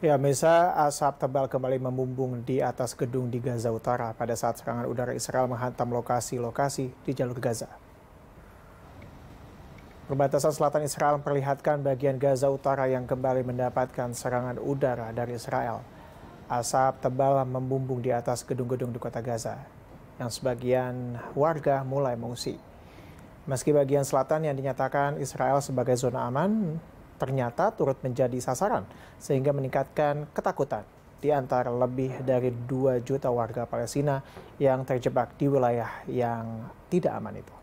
Ya, Mesa, asap tebal kembali membumbung di atas gedung di Gaza Utara pada saat serangan udara Israel menghantam lokasi-lokasi di jalur Gaza. Perbatasan selatan Israel memperlihatkan bagian Gaza Utara yang kembali mendapatkan serangan udara dari Israel. Asap tebal membumbung di atas gedung-gedung di kota Gaza, yang sebagian warga mulai mengungsi. Meski bagian selatan yang dinyatakan Israel sebagai zona aman, ternyata turut menjadi sasaran sehingga meningkatkan ketakutan di antara lebih dari 2 juta warga Palestina yang terjebak di wilayah yang tidak aman itu.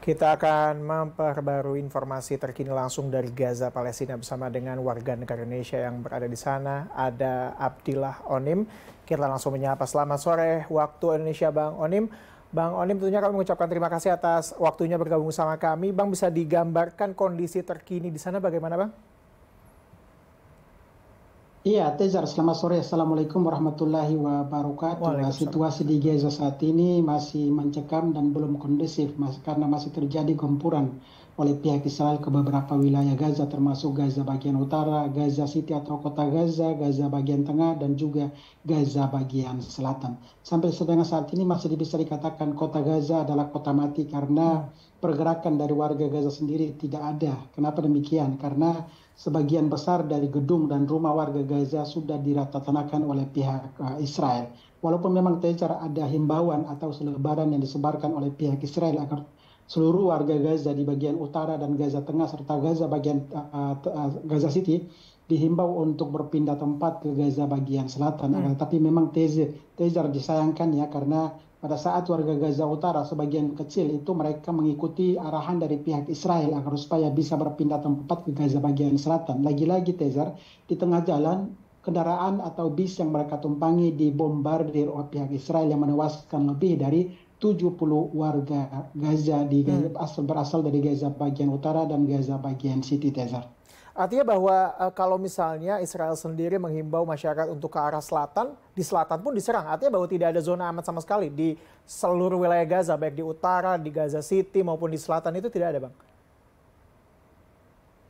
Kita akan memperbarui informasi terkini langsung dari Gaza, Palestina bersama dengan warga negara Indonesia yang berada di sana. Ada Abdillah Onim. Kita langsung menyapa selamat sore waktu Indonesia Bang Onim. Bang Onim tentunya kami mengucapkan terima kasih atas waktunya bergabung sama kami. Bang bisa digambarkan kondisi terkini di sana bagaimana Bang? Iya, Tezar. Selamat sore. Assalamualaikum warahmatullahi wabarakatuh. Situasi di Gaza saat ini masih mencekam dan belum kondusif mas, karena masih terjadi gempuran oleh pihak Israel ke beberapa wilayah Gaza termasuk Gaza bagian utara, Gaza City atau kota Gaza, Gaza bagian tengah dan juga Gaza bagian selatan. Sampai setengah saat ini masih bisa dikatakan kota Gaza adalah kota mati karena pergerakan dari warga Gaza sendiri tidak ada. Kenapa demikian? Karena sebagian besar dari gedung dan rumah warga Gaza sudah diratakan oleh pihak eh, Israel. Walaupun memang tercara ada himbauan atau selebaran yang disebarkan oleh pihak Israel agar seluruh warga Gaza di bagian utara dan Gaza Tengah serta Gaza bagian uh, uh, Gaza City dihimbau untuk berpindah tempat ke Gaza bagian selatan. Hmm. Tapi memang Tezer, Tezer disayangkan ya karena pada saat warga Gaza Utara sebagian kecil itu mereka mengikuti arahan dari pihak Israel agar supaya bisa berpindah tempat ke Gaza bagian selatan. Lagi-lagi Tezer, di tengah jalan kendaraan atau bis yang mereka tumpangi dibombardir oleh pihak Israel yang menewaskan lebih dari 70 warga Gaza di hmm. Gaza, hmm. berasal dari Gaza bagian utara dan Gaza bagian City Desert. Artinya bahwa uh, kalau misalnya Israel sendiri menghimbau masyarakat untuk ke arah selatan, di selatan pun diserang. Artinya bahwa tidak ada zona aman sama sekali di seluruh wilayah Gaza, baik di utara, di Gaza City maupun di selatan itu tidak ada, Bang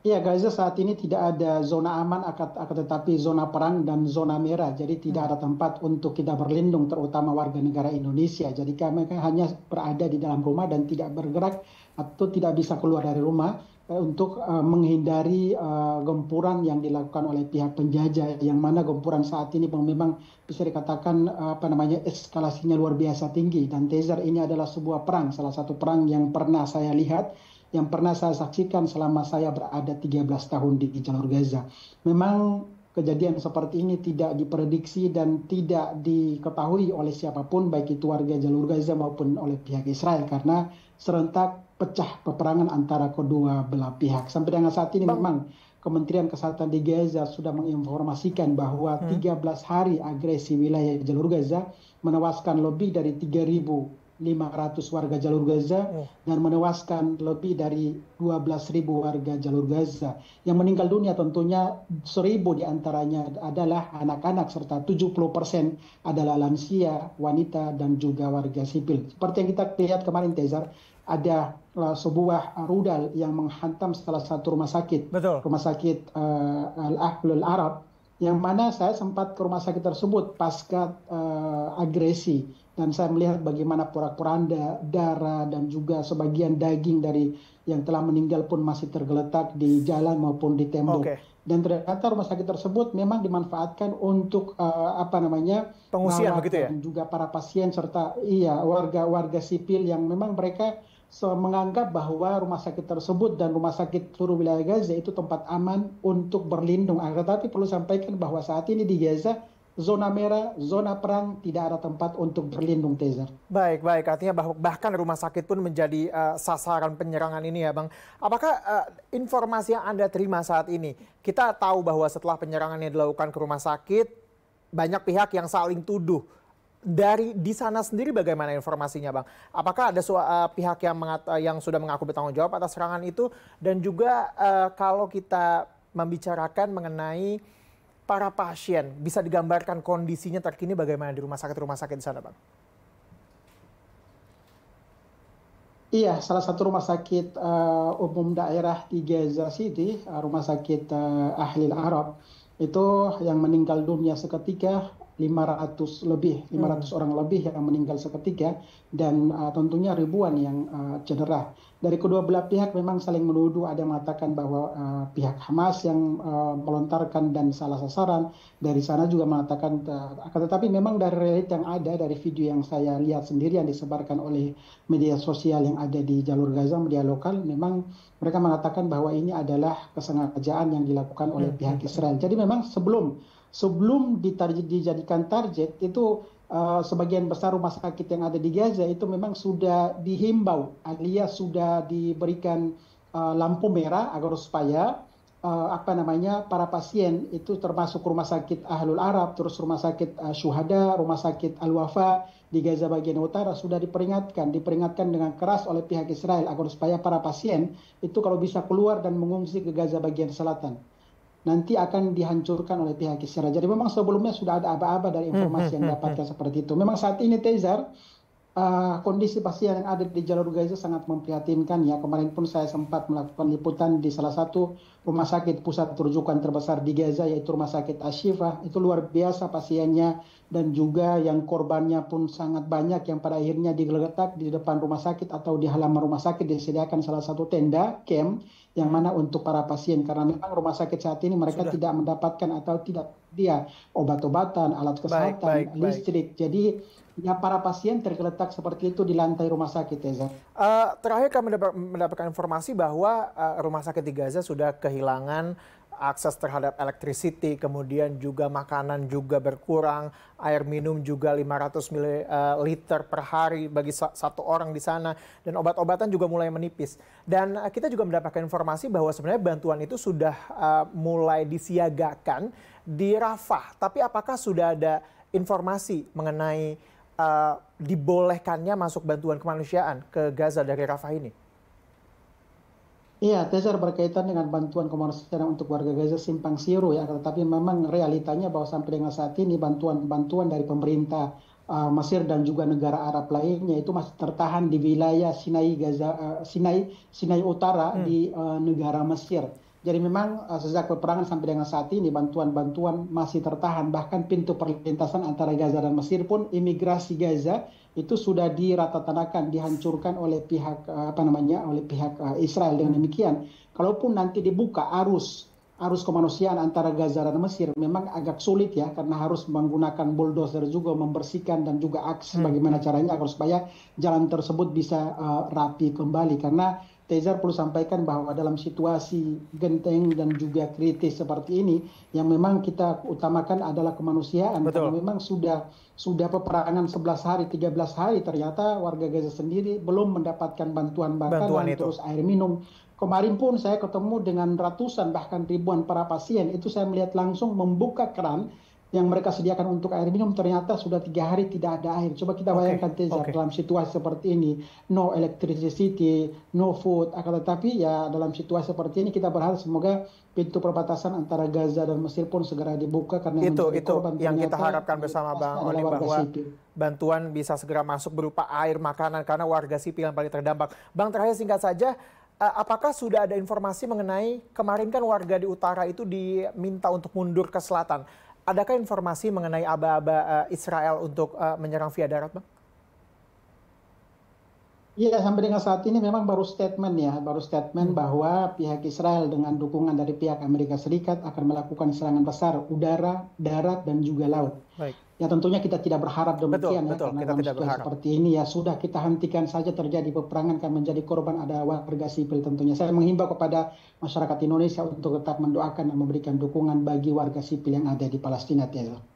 ya gaza saat ini tidak ada zona aman akan tetapi zona perang dan zona merah jadi tidak ada tempat untuk kita berlindung terutama warga negara indonesia jadi kami kan hanya berada di dalam rumah dan tidak bergerak atau tidak bisa keluar dari rumah eh, untuk eh, menghindari eh, gempuran yang dilakukan oleh pihak penjajah yang mana gempuran saat ini memang bisa dikatakan apa namanya eskalasinya luar biasa tinggi dan Tezer ini adalah sebuah perang salah satu perang yang pernah saya lihat yang pernah saya saksikan selama saya berada 13 tahun di jalur Gaza. Memang kejadian seperti ini tidak diprediksi dan tidak diketahui oleh siapapun baik itu warga jalur Gaza maupun oleh pihak Israel karena serentak pecah peperangan antara kedua belah pihak. Sampai dengan saat ini memang Kementerian Kesehatan di Gaza sudah menginformasikan bahwa 13 hmm. hari agresi wilayah jalur Gaza menewaskan lebih dari 3000 500 warga jalur Gaza yeah. dan menewaskan lebih dari 12.000 warga jalur Gaza. Yang meninggal dunia tentunya 1.000 diantaranya adalah anak-anak serta 70 persen adalah lansia, wanita, dan juga warga sipil. Seperti yang kita lihat kemarin, Tezar, ada eh, sebuah rudal yang menghantam salah satu rumah sakit, Betul. rumah sakit uh, Al-Ahlul Arab yang mana saya sempat ke rumah sakit tersebut pasca uh, agresi dan saya melihat bagaimana porak-poranda darah dan juga sebagian daging dari yang telah meninggal pun masih tergeletak di jalan maupun di tembok. Okay. Dan ternyata rumah sakit tersebut memang dimanfaatkan untuk uh, apa namanya pengungsian begitu ya. Dan juga para pasien serta iya warga-warga sipil yang memang mereka menganggap bahwa rumah sakit tersebut dan rumah sakit seluruh wilayah Gaza itu tempat aman untuk berlindung. Ah, tetapi perlu sampaikan bahwa saat ini di Gaza zona merah, zona perang, tidak ada tempat untuk berlindung, Tezer. Baik, baik. Artinya bah bahkan rumah sakit pun menjadi uh, sasaran penyerangan ini ya, Bang. Apakah uh, informasi yang Anda terima saat ini, kita tahu bahwa setelah penyerangan yang dilakukan ke rumah sakit, banyak pihak yang saling tuduh dari di sana sendiri bagaimana informasinya bang? Apakah ada uh, pihak yang eh, yang sudah mengaku bertanggung jawab atas serangan itu dan juga uh, kalau kita membicarakan mengenai para pasien bisa digambarkan kondisinya terkini bagaimana di rumah sakit rumah sakit di sana bang? Iya, salah satu rumah sakit uh, umum daerah di Gaza City, rumah sakit uh, Ahli Arab, itu yang meninggal dunia seketika 500 lebih, 500 hmm. orang lebih yang meninggal seketika dan uh, tentunya ribuan yang uh, cedera. Dari kedua belah pihak memang saling menuduh ada yang mengatakan bahwa uh, pihak Hamas yang uh, melontarkan dan salah sasaran. Dari sana juga mengatakan uh, akan uh, tetapi memang dari realit yang ada dari video yang saya lihat sendiri yang disebarkan oleh media sosial yang ada di jalur Gaza media lokal memang mereka mengatakan bahwa ini adalah kesengajaan yang dilakukan oleh hmm. pihak Israel. Jadi memang sebelum sebelum dijadikan target itu eh, sebagian besar rumah sakit yang ada di Gaza itu memang sudah dihimbau alias sudah diberikan eh, lampu merah agar supaya eh, apa namanya para pasien itu termasuk rumah sakit Ahlul Arab terus rumah sakit Syuhada rumah sakit Al Wafa di Gaza bagian utara sudah diperingatkan diperingatkan dengan keras oleh pihak Israel agar supaya para pasien itu kalau bisa keluar dan mengungsi ke Gaza bagian selatan nanti akan dihancurkan oleh pihak Israel. Jadi memang sebelumnya sudah ada aba-aba dari hmm, informasi yang hmm, hmm, dapatkan seperti itu. Memang saat ini Tezar uh, kondisi pasien yang ada di jalur Gaza sangat memprihatinkan ya. Kemarin pun saya sempat melakukan liputan di salah satu rumah sakit pusat rujukan terbesar di Gaza yaitu rumah sakit Ashifa. Itu luar biasa pasiennya dan juga yang korbannya pun sangat banyak yang pada akhirnya digeletak di depan rumah sakit atau di halaman rumah sakit disediakan salah satu tenda camp yang mana untuk para pasien karena memang rumah sakit saat ini mereka Sudah. tidak mendapatkan atau tidak dia obat-obatan, alat kesehatan, baik, baik, listrik. Baik. Jadi ya para pasien tergeletak seperti itu di lantai rumah sakit, Eza. Uh, terakhir kami mendapatkan informasi bahwa uh, rumah sakit di Gaza sudah kehilangan akses terhadap electricity, kemudian juga makanan juga berkurang, air minum juga 500 ml eh, per hari bagi satu orang di sana, dan obat-obatan juga mulai menipis. Dan eh, kita juga mendapatkan informasi bahwa sebenarnya bantuan itu sudah eh, mulai disiagakan di Rafah, tapi apakah sudah ada informasi mengenai dibolehkannya masuk bantuan kemanusiaan ke Gaza dari Rafah ini? Iya, Tezar berkaitan dengan bantuan kemanusiaan untuk warga Gaza simpang siur ya, tetapi memang realitanya bahwa sampai dengan saat ini bantuan-bantuan dari pemerintah uh, Mesir dan juga negara Arab lainnya itu masih tertahan di wilayah Sinai Gaza uh, Sinai Sinai Utara hmm. di uh, negara Mesir. Jadi memang uh, sejak peperangan sampai dengan saat ini bantuan-bantuan masih tertahan. Bahkan pintu perlintasan antara Gaza dan Mesir pun imigrasi Gaza itu sudah diratakan, dihancurkan oleh pihak uh, apa namanya oleh pihak uh, Israel dengan demikian. Kalaupun nanti dibuka arus arus kemanusiaan antara Gaza dan Mesir memang agak sulit ya karena harus menggunakan bulldozer juga membersihkan dan juga akses hmm. bagaimana caranya agar supaya jalan tersebut bisa uh, rapi kembali karena Tezar perlu sampaikan bahwa dalam situasi genteng dan juga kritis seperti ini yang memang kita utamakan adalah kemanusiaan Betul. karena memang sudah sudah peperangan 11 hari 13 hari ternyata warga Gaza sendiri belum mendapatkan bantuan makanan bantuan terus air minum Kemarin pun saya ketemu dengan ratusan bahkan ribuan para pasien itu saya melihat langsung membuka keran yang mereka sediakan untuk air minum ternyata sudah tiga hari tidak ada air. Coba kita bayangkan okay. okay. dalam situasi seperti ini, no electricity, no food. Akan tetapi ya dalam situasi seperti ini kita berharap semoga pintu perbatasan antara Gaza dan Mesir pun segera dibuka karena itu itu korban yang kita harapkan bersama Bang Oli bahwa sipil. bantuan bisa segera masuk berupa air, makanan karena warga sipil yang paling terdampak. Bang terakhir singkat saja eh, apakah sudah ada informasi mengenai kemarin kan warga di utara itu diminta untuk mundur ke selatan? adakah informasi mengenai aba-aba uh, Israel untuk uh, menyerang via darat, Bang? Iya, sampai dengan saat ini memang baru statement ya, baru statement bahwa pihak Israel dengan dukungan dari pihak Amerika Serikat akan melakukan serangan besar udara, darat, dan juga laut. Baik. Ya tentunya kita tidak berharap demikian betul, ya, betul, karena kita tidak berharap. seperti ini ya sudah kita hentikan saja terjadi peperangan kan menjadi korban ada warga sipil tentunya. Saya menghimbau kepada masyarakat Indonesia untuk tetap mendoakan dan memberikan dukungan bagi warga sipil yang ada di Palestina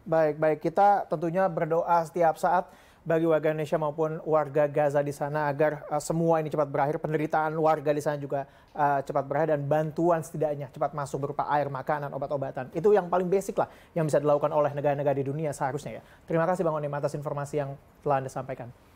Baik, baik kita tentunya berdoa setiap saat bagi warga Indonesia maupun warga Gaza di sana agar uh, semua ini cepat berakhir, penderitaan warga di sana juga uh, cepat berakhir dan bantuan setidaknya cepat masuk berupa air, makanan, obat-obatan. Itu yang paling basic lah yang bisa dilakukan oleh negara-negara di dunia seharusnya ya. Terima kasih Bang Onim atas informasi yang telah Anda sampaikan.